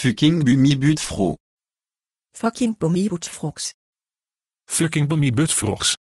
Fucking bummibutfrox. Fucking Frox Fucking Frox